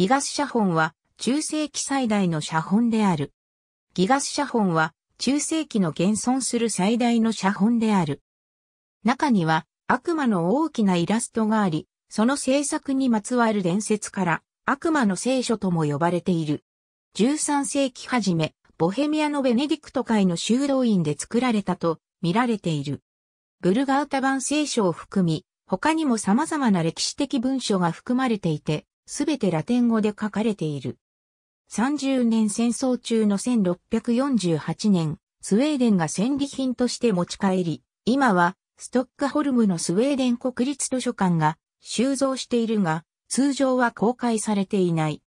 ギガス写本は中世紀最大の写本である。ギガス写本は中世紀の現存する最大の写本である。中には悪魔の大きなイラストがあり、その制作にまつわる伝説から悪魔の聖書とも呼ばれている。13世紀初め、ボヘミアのベネディクト会の修道院で作られたと見られている。ブルガータ版聖書を含み、他にも様々な歴史的文書が含まれていて、すべてラテン語で書かれている。30年戦争中の1648年、スウェーデンが戦利品として持ち帰り、今はストックホルムのスウェーデン国立図書館が収蔵しているが、通常は公開されていない。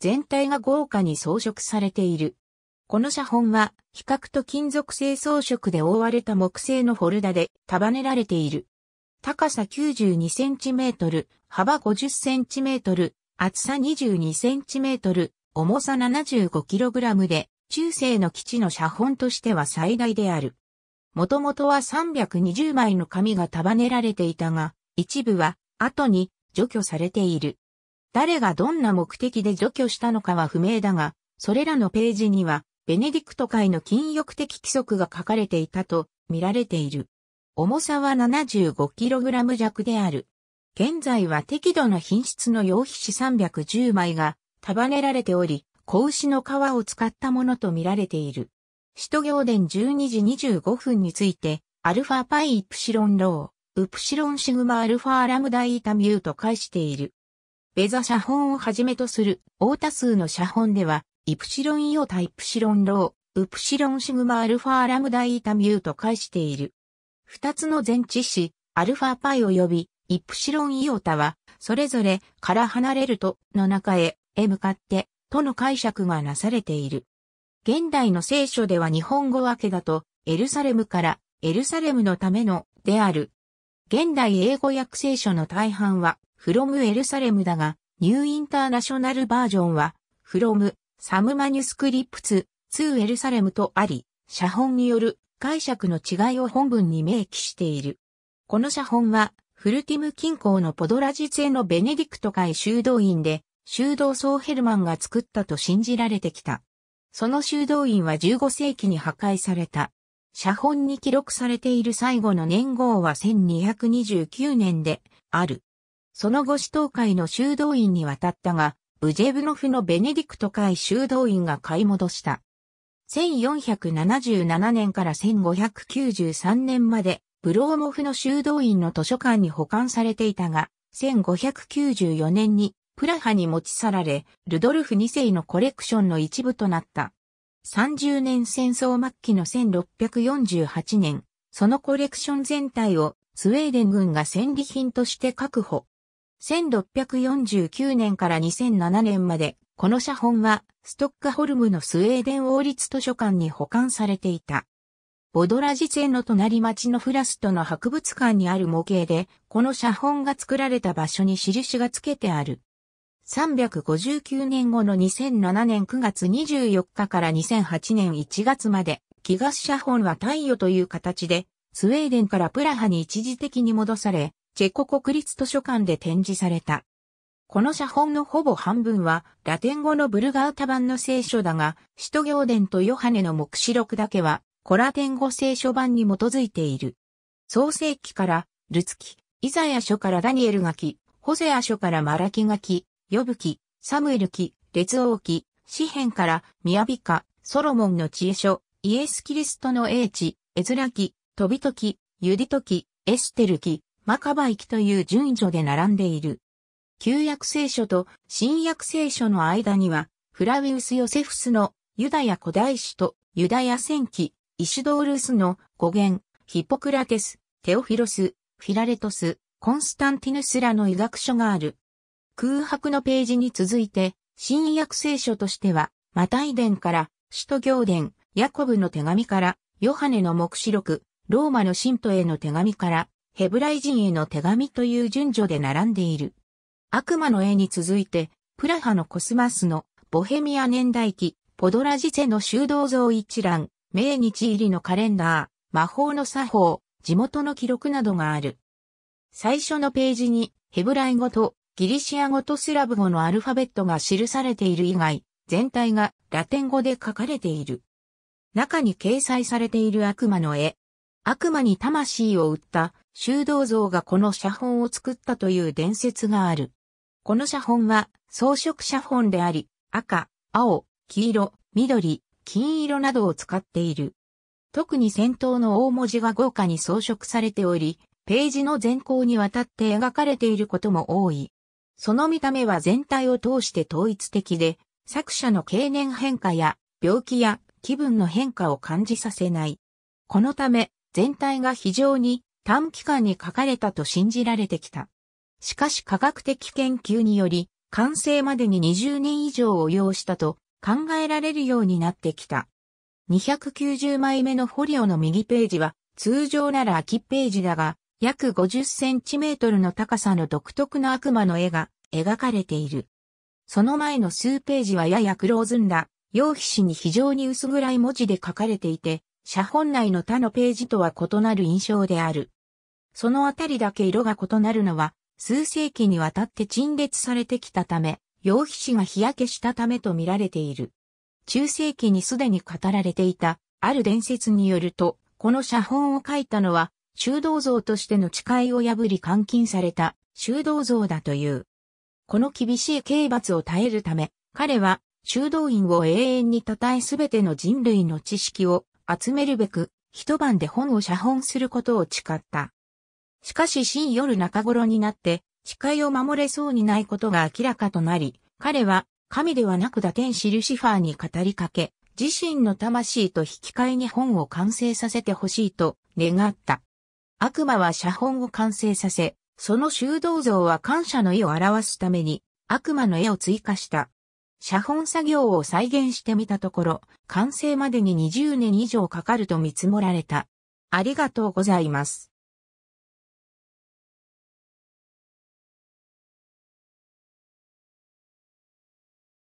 全体が豪華に装飾されている。この写本は、比較と金属製装飾で覆われた木製のフォルダで束ねられている。高さ92センチメートル、幅50センチメートル、厚さ22センチメートル、重さ75キログラムで、中世の基地の写本としては最大である。もともとは320枚の紙が束ねられていたが、一部は後に除去されている。誰がどんな目的で除去したのかは不明だが、それらのページには、ベネディクト会の禁欲的規則が書かれていたと見られている。重さは 75kg 弱である。現在は適度な品質の羊皮紙310枚が束ねられており、子牛の皮を使ったものと見られている。首都行伝12時25分について、アルファパイイプシロンロー、ウプシロンシグマアルファラムダイータミューと返している。ベザ写本をはじめとする大多数の写本では、イプシロンイオタイプシロンロー、ウプシロンシグマアルファラムダイータミューと返している。二つの前置詞、アルファパイ及び、イプシロンイオタは、それぞれから離れるとの中へ、へ向かって、との解釈がなされている。現代の聖書では日本語訳だと、エルサレムからエルサレムのためのである。現代英語訳聖書の大半は、from エルサレムだが、ニューインターナショナルバージョンは、from サムマニュスクリプツ2エルサレムとあり、写本による解釈の違いを本文に明記している。この写本は、フルティム近郊のポドラジツェのベネディクト会修道院で、修道僧ヘルマンが作ったと信じられてきた。その修道院は15世紀に破壊された。写本に記録されている最後の年号は1229年である。その後死闘会の修道院に渡ったが、ブジェブノフのベネディクト会修道院が買い戻した。1477年から1593年まで、ブローモフの修道院の図書館に保管されていたが、1594年にプラハに持ち去られ、ルドルフ2世のコレクションの一部となった。30年戦争末期の1648年、そのコレクション全体をスウェーデン軍が戦利品として確保。1649年から2007年までこの写本は、ストックホルムのスウェーデン王立図書館に保管されていた。ボドラ実演の隣町のフラストの博物館にある模型で、この写本が作られた場所に印がつけてある。359年後の2007年9月24日から2008年1月まで、ギガス写本は太陽という形で、スウェーデンからプラハに一時的に戻され、チェコ国立図書館で展示された。この写本のほぼ半分は、ラテン語のブルガータ版の聖書だが、使徒行伝とヨハネの目視録だけは、コラテン語聖書版に基づいている。創世記から、ルツ記、イザヤ書からダニエル書き、ホセア書からマラキ書き、ヨブ記、サムエル記、列王記、詩編から、ミヤビカ、ソロモンの知恵書、イエス・キリストの英知、エズラ記、ビト記、ユディト記、エステル記、マカバイ記という順序で並んでいる。旧約聖書と新約聖書の間には、フラウィウス・ヨセフスのユダヤ古代史とユダヤ戦記、イシュドールスの語源、ヒポクラテス、テオフィロス、フィラレトス、コンスタンティヌスらの医学書がある。空白のページに続いて、新約聖書としては、マタイ伝から、使徒行伝、ヤコブの手紙から、ヨハネの目視録、ローマの信徒への手紙から、ヘブライ人への手紙という順序で並んでいる。悪魔の絵に続いて、プラハのコスマスのボヘミア年代記、ポドラジセの修道像一覧、命日入りのカレンダー、魔法の作法、地元の記録などがある。最初のページに、ヘブライ語とギリシア語とスラブ語のアルファベットが記されている以外、全体がラテン語で書かれている。中に掲載されている悪魔の絵。悪魔に魂を売った修道像がこの写本を作ったという伝説がある。この写本は装飾写本であり、赤、青、黄色、緑、金色などを使っている。特に先頭の大文字が豪華に装飾されており、ページの前後にわたって描かれていることも多い。その見た目は全体を通して統一的で、作者の経年変化や病気や気分の変化を感じさせない。このため、全体が非常に短期間に書かれたと信じられてきた。しかし科学的研究により、完成までに20年以上を要したと考えられるようになってきた。290枚目のフォリオの右ページは、通常なら空きページだが、約50センチメートルの高さの独特な悪魔の絵が描かれている。その前の数ページはやや黒ずんだ、用皮紙に非常に薄暗い文字で書かれていて、写本内の他のページとは異なる印象である。そのあたりだけ色が異なるのは、数世紀にわたって陳列されてきたため、羊皮紙が日焼けしたためと見られている。中世紀にすでに語られていた、ある伝説によると、この写本を書いたのは、修道像としての誓いを破り監禁された修道像だという。この厳しい刑罰を耐えるため、彼は修道院を永遠に称えすべての人類の知識を集めるべく、一晩で本を写本することを誓った。しかし深夜中頃になって、誓いを守れそうにないことが明らかとなり、彼は神ではなく打天使ルシファーに語りかけ、自身の魂と引き換えに本を完成させてほしいと願った。悪魔は写本を完成させ、その修道像は感謝の意を表すために悪魔の絵を追加した。写本作業を再現してみたところ、完成までに20年以上かかると見積もられた。ありがとうございます。